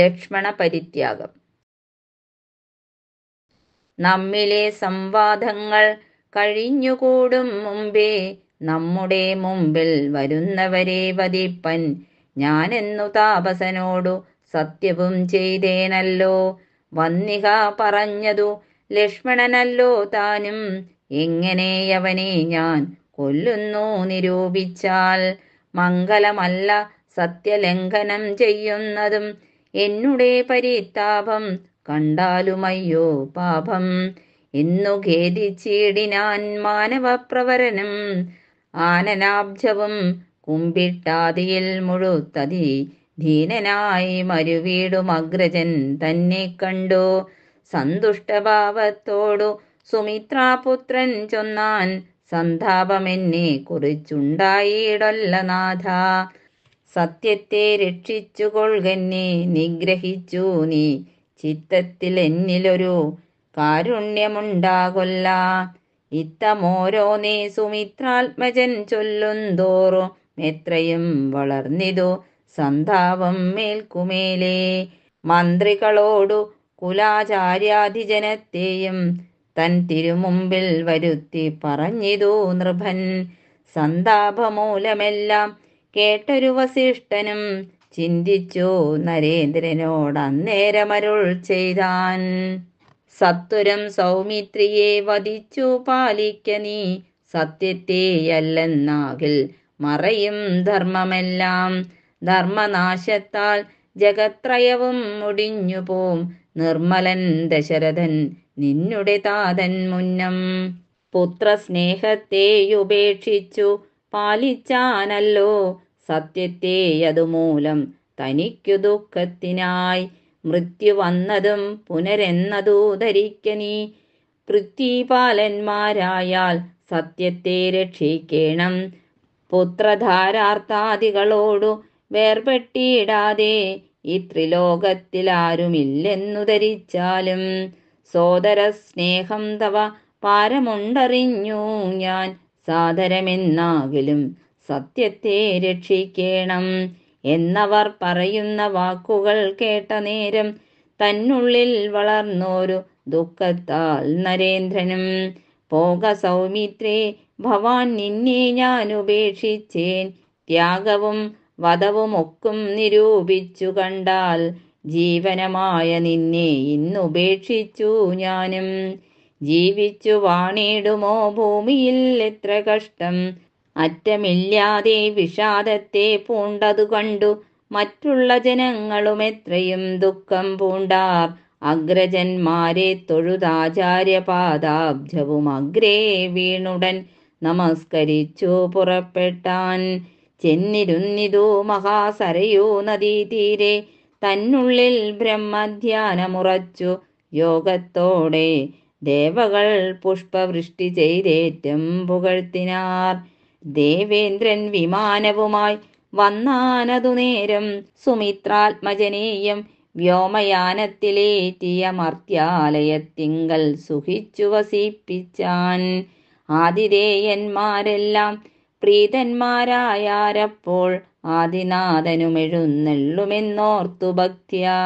ലക്ഷ്മണ പരിത്യാഗം നമ്മിലെ സംവാദങ്ങൾ കഴിഞ്ഞുകൂടും മുമ്പേ നമ്മുടെ മുമ്പിൽ വരുന്നവരെ വധിപ്പൻ ഞാനെന്നു താപസനോടു സത്യവും ചെയ്തേനല്ലോ വന്നിക പറഞ്ഞതു ലക്ഷ്മണനല്ലോ താനും എങ്ങനെയവനെ ഞാൻ കൊല്ലുന്നു നിരൂപിച്ചാൽ മംഗലമല്ല സത്യലംഘനം ചെയ്യുന്നതും എന്നുടെ പരിത്താപം കണ്ടാലുമയ്യോ പാപം എന്നു ഖേദിച്ചിടിനാൻ മാനവപ്രവരനും ആനനാബ്ജവും കുമ്പിട്ടാതിയിൽ മുഴുത്തതി ധീനനായി മരുവീടും അഗ്രജൻ തന്നെ കണ്ടു സന്തുഷ്ടഭാവത്തോടു സുമിത്രാപുത്രൻ ചൊന്നാൻ സന്താപമെന്നെ കുറിച്ചുണ്ടായിടൊല്ലനാഥ സത്യത്തെ രക്ഷിച്ചുകൊള്ളുകന്നെ നിഗ്രഹിച്ചു നീ ചിത്തത്തിൽ എന്നിലൊരു കാരുണ്യമുണ്ടാകൊല്ല ഇത്തമോരോനേ സുമിത്രാത്മജൻ ചൊല്ലുന്തോറും എത്രയും വളർന്നിതു സന്താപം മേൽക്കുമേലേ മന്ത്രികളോടു കുലാചാര്യാധിജനത്തെയും തൻ തിരുമുമ്പിൽ വരുത്തി പറഞ്ഞിതു നൃഭൻ സന്താപമൂലമെല്ലാം കേട്ടൊരു വസിഷ്ഠനും ചിന്തിച്ചു നരേന്ദ്രനോടന്നേരമരുൾ ചെയ്താൻ സത്വരം സൗമിത്രിയെ വധിച്ചു പാലിക്ക നീ സത്യത്തെയല്ലെന്നാകിൽ മറയും ധർമ്മമെല്ലാം ധർമ്മനാശത്താൽ ജഗത്രയവും മുടിഞ്ഞു പോം നിർമ്മലൻ ദശരഥൻ നിന്നുടെ താതൻ മുന്നം പുത്രസ്നേഹത്തെയുപേക്ഷിച്ചു പാലിച്ചാനല്ലോ സത്യത്തെയതുമൂലം തനിക്കു ദുഃഖത്തിനായി മൃത്യു വന്നതും പുനരെന്നതു ധരിക്കനി നീ പൃഥ്വിപാലന്മാരായാൽ സത്യത്തെ രക്ഷിക്കണം പുത്രധാരാർത്ഥാദികളോടു വേർപെട്ടിയിടാതെ ഈ ത്രിലോകത്തിലാരുമില്ലെന്നു ധരിച്ചാലും സോദര സ്നേഹം തവ പാരമുണ്ടറിഞ്ഞു ഞാൻ സാദരമെന്നാകിലും സത്യത്തെ രക്ഷിക്കണം എന്നവർ പറയുന്ന വാക്കുകൾ കേട്ട നേരം തന്നുള്ളിൽ വളർന്നോരു ദുഃഖത്താൽ നരേന്ദ്രനും പോക സൗമിത്രേ ഭവാൻ നിന്നെ ഞാൻ ഉപേക്ഷിച്ചേൻ ത്യാഗവും വധവുമൊക്കും നിരൂപിച്ചു കണ്ടാൽ ജീവനമായ നിന്നെ ഇന്നുപേക്ഷിച്ചു ഞാനും ജീവിച്ചു വാണിടുമോ ഭൂമിയിൽ എത്ര കഷ്ടം അറ്റമില്ലാതെ വിഷാദത്തെ പൂണ്ടതു കണ്ടു മറ്റുള്ള ജനങ്ങളും എത്രയും ദുഃഖം പൂണ്ടാർ അഗ്രജന്മാരെ തൊഴുതാചാര്യപാദാബ്ജവും അഗ്രേ വീണുടൻ നമസ്കരിച്ചു പുറപ്പെട്ടാൻ ചെന്നിരുന്നിതു മഹാസരയൂ നദീതീരെ തന്നുള്ളിൽ ബ്രഹ്മധ്യാനമുറച്ചു യോഗത്തോടെ ദേവകൾ പുഷ്പവൃഷ്ടി ചെയ്തേറ്റം പുകഴ്ത്തിനാർ ദേവേന്ദ്രൻ വിമാനവുമായി വന്നാനതു നേരം സുമിത്രാത്മജനീയം വ്യോമയാനത്തിലേറ്റിയ മർത്യാലയത്തിങ്കൽ സുഖിച്ചു വസിപ്പിച്ചാൻ ആതിഥേയന്മാരെല്ലാം പ്രീതന്മാരായാരപ്പോൾ ആദിനാഥനുമെഴുന്നള്ളുമെന്നോർത്തു ഭക്തിയാ